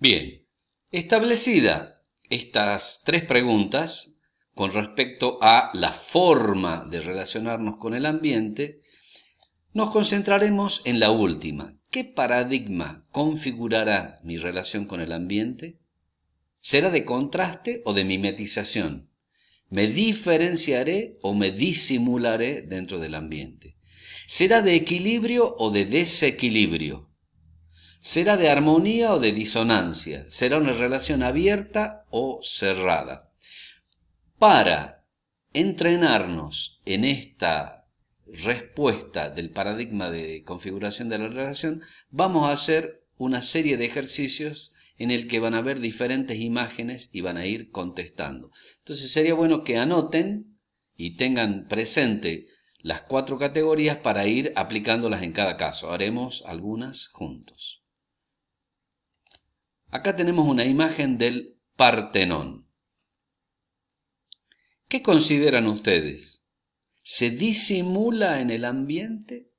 Bien, establecida estas tres preguntas con respecto a la forma de relacionarnos con el ambiente, nos concentraremos en la última. ¿Qué paradigma configurará mi relación con el ambiente? ¿Será de contraste o de mimetización? ¿Me diferenciaré o me disimularé dentro del ambiente? ¿Será de equilibrio o de desequilibrio? ¿Será de armonía o de disonancia? ¿Será una relación abierta o cerrada? Para entrenarnos en esta respuesta del paradigma de configuración de la relación, vamos a hacer una serie de ejercicios en el que van a ver diferentes imágenes y van a ir contestando. Entonces sería bueno que anoten y tengan presente las cuatro categorías para ir aplicándolas en cada caso. Haremos algunas juntos. Acá tenemos una imagen del Partenón. ¿Qué consideran ustedes? ¿Se disimula en el ambiente,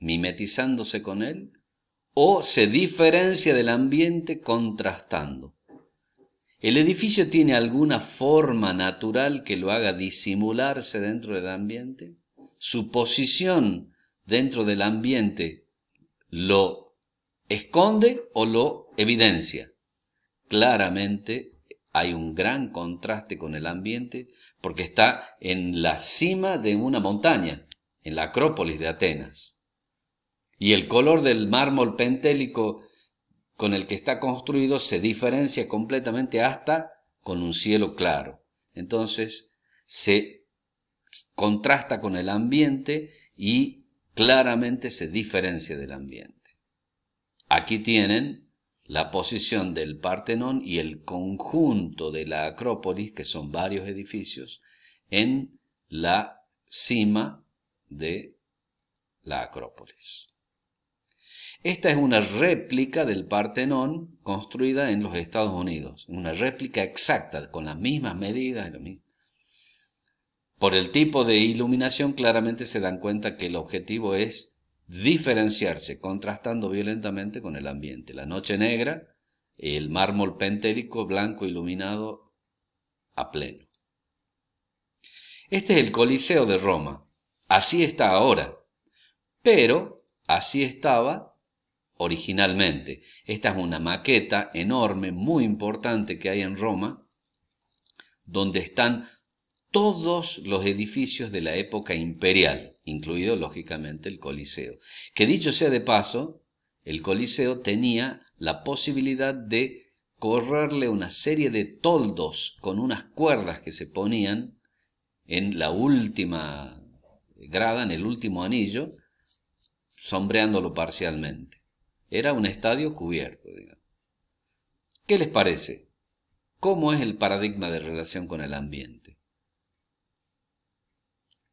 mimetizándose con él? ¿O se diferencia del ambiente contrastando? ¿El edificio tiene alguna forma natural que lo haga disimularse dentro del ambiente? ¿Su posición dentro del ambiente lo esconde o lo evidencia. Claramente hay un gran contraste con el ambiente porque está en la cima de una montaña, en la Acrópolis de Atenas. Y el color del mármol pentélico con el que está construido se diferencia completamente hasta con un cielo claro. Entonces se contrasta con el ambiente y claramente se diferencia del ambiente. Aquí tienen la posición del Partenón y el conjunto de la Acrópolis, que son varios edificios, en la cima de la Acrópolis. Esta es una réplica del Partenón construida en los Estados Unidos, una réplica exacta, con las mismas medidas. Por el tipo de iluminación claramente se dan cuenta que el objetivo es diferenciarse, contrastando violentamente con el ambiente. La noche negra, el mármol pentélico blanco iluminado a pleno. Este es el Coliseo de Roma. Así está ahora. Pero así estaba originalmente. Esta es una maqueta enorme, muy importante que hay en Roma, donde están todos los edificios de la época imperial, incluido lógicamente el Coliseo. Que dicho sea de paso, el Coliseo tenía la posibilidad de correrle una serie de toldos con unas cuerdas que se ponían en la última grada, en el último anillo, sombreándolo parcialmente. Era un estadio cubierto, digamos. ¿Qué les parece? ¿Cómo es el paradigma de relación con el ambiente?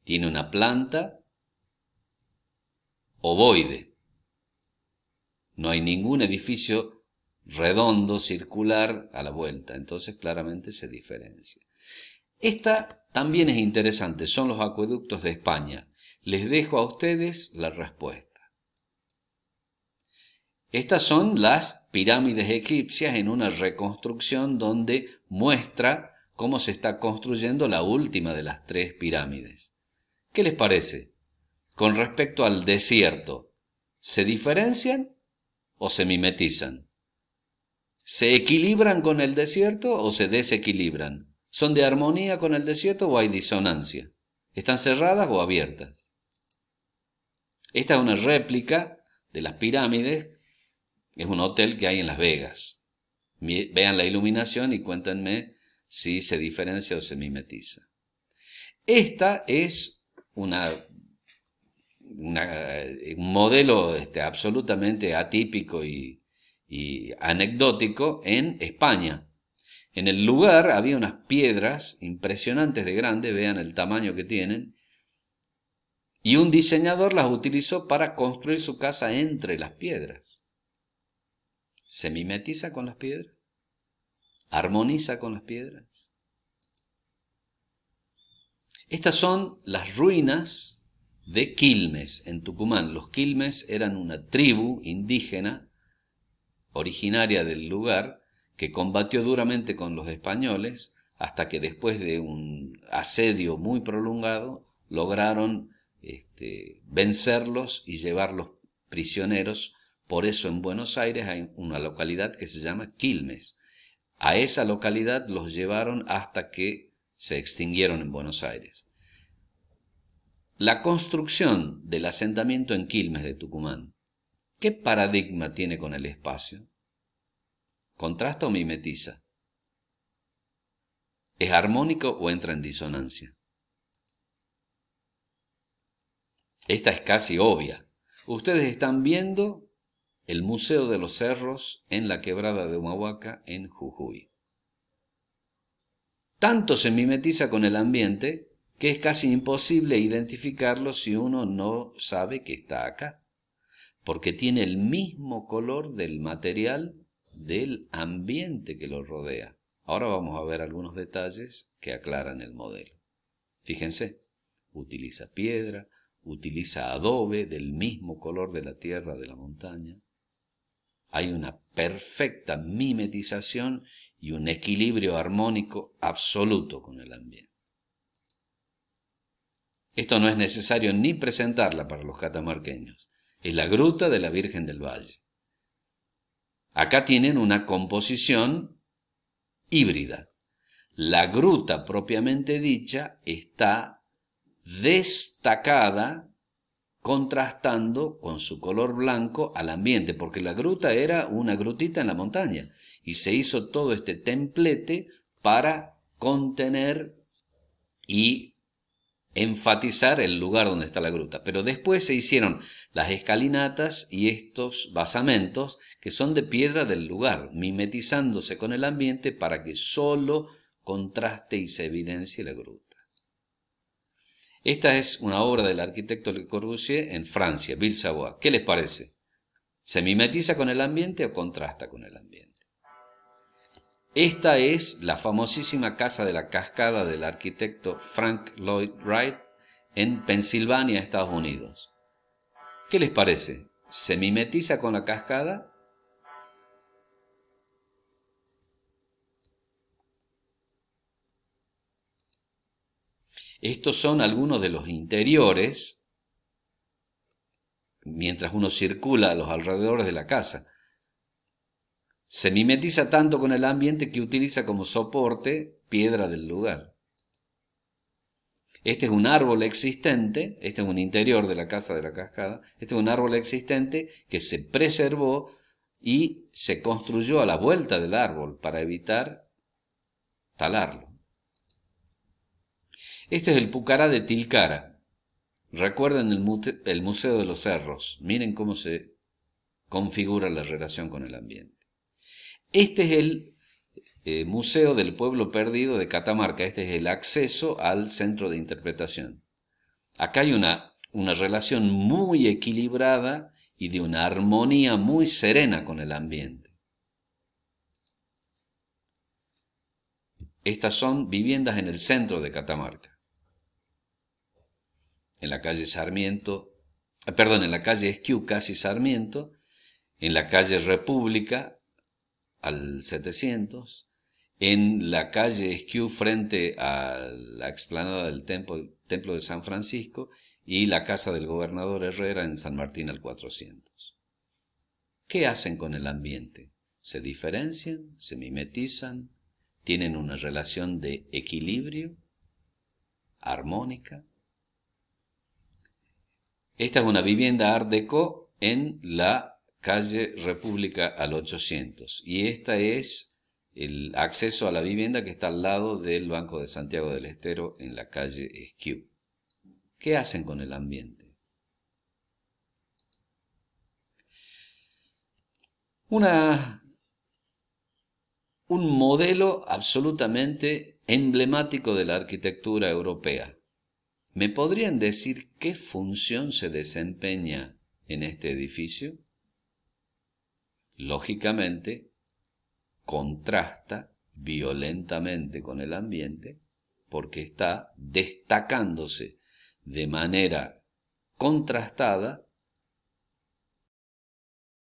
Tiene una planta ovoide. No hay ningún edificio redondo, circular, a la vuelta. Entonces claramente se diferencia. Esta también es interesante. Son los acueductos de España. Les dejo a ustedes la respuesta. Estas son las pirámides egipcias en una reconstrucción donde muestra cómo se está construyendo la última de las tres pirámides. ¿Qué les parece? Con respecto al desierto, ¿se diferencian o se mimetizan? ¿Se equilibran con el desierto o se desequilibran? ¿Son de armonía con el desierto o hay disonancia? ¿Están cerradas o abiertas? Esta es una réplica de las pirámides, es un hotel que hay en Las Vegas. Vean la iluminación y cuéntenme si se diferencia o se mimetiza. Esta es un modelo este, absolutamente atípico y, anecdótico en España. En el lugar había unas piedras impresionantes de grande, vean el tamaño que tienen, y un diseñador las utilizó para construir su casa entre las piedras. Se mimetiza con las piedras, armoniza con las piedras. Estas son las ruinas de Quilmes, en Tucumán. Los Quilmes eran una tribu indígena originaria del lugar que combatió duramente con los españoles hasta que después de un asedio muy prolongado lograron este, vencerlos y llevarlos prisioneros. Por eso en Buenos Aires hay una localidad que se llama Quilmes. A esa localidad los llevaron hasta que se extinguieron en Buenos Aires. La construcción del asentamiento en Quilmes de Tucumán, ¿qué paradigma tiene con el espacio? ¿Contrasta o mimetiza? ¿Es armónico o entra en disonancia? Esta es casi obvia. Ustedes están viendo el Museo de los Cerros en la Quebrada de Humahuaca, en Jujuy tanto se mimetiza con el ambiente que es casi imposible identificarlo si uno no sabe que está acá, porque tiene el mismo color del material del ambiente que lo rodea. Ahora vamos a ver algunos detalles que aclaran el modelo. Fíjense, utiliza piedra, utiliza adobe del mismo color de la tierra de la montaña. Hay una perfecta mimetización y un equilibrio armónico absoluto con el ambiente. Esto no es necesario ni presentarla para los catamarqueños. Es la gruta de la Virgen del Valle. Acá tienen una composición híbrida. La gruta propiamente dicha está destacada contrastando con su color blanco al ambiente, porque la gruta era una grutita en la montaña y se hizo todo este templete para contener y enfatizar el lugar donde está la gruta. Pero después se hicieron las escalinatas y estos basamentos que son de piedra del lugar, mimetizándose con el ambiente para que solo contraste y se evidencie la gruta. Esta es una obra del arquitecto Le Corbusier en Francia, Ville Savoie. ¿Qué les parece? ¿Se mimetiza con el ambiente o contrasta con el ambiente? Esta es la famosísima Casa de la Cascada del arquitecto Frank Lloyd Wright en Pensilvania, Estados Unidos. ¿Qué les parece? ¿Se mimetiza con la cascada? Estos son algunos de los interiores mientras uno circula a los alrededores de la casa. Se mimetiza tanto con el ambiente que utiliza como soporte piedra del lugar. Este es un árbol existente, este es un interior de la casa de la cascada, este es un árbol existente que se preservó y se construyó a la vuelta del árbol para evitar talarlo. Este es el Pucará de Tilcara. Recuerden el, el Museo de los Cerros. Miren cómo se configura la relación con el ambiente. Este es el eh, Museo del Pueblo Perdido de Catamarca. Este es el acceso al centro de interpretación. Acá hay una, una relación muy equilibrada y de una armonía muy serena con el ambiente. Estas son viviendas en el centro de Catamarca. En la calle Sarmiento, eh, perdón, en la calle Esquiu, casi Sarmiento, en la calle República, al 700, en la calle Esquiú frente a la explanada del templo, templo de San Francisco y la casa del gobernador Herrera en San Martín al 400. ¿Qué hacen con el ambiente? ¿Se diferencian? ¿Se mimetizan? ¿Tienen una relación de equilibrio? ¿Armónica? Esta es una vivienda Art Deco en la calle República al 800. Y esta es el acceso a la vivienda que está al lado del Banco de Santiago del Estero en la calle Esquiú. ¿Qué hacen con el ambiente? Una, un modelo absolutamente emblemático de la arquitectura europea. ¿Me podrían decir qué función se desempeña en este edificio? lógicamente contrasta violentamente con el ambiente porque está destacándose de manera contrastada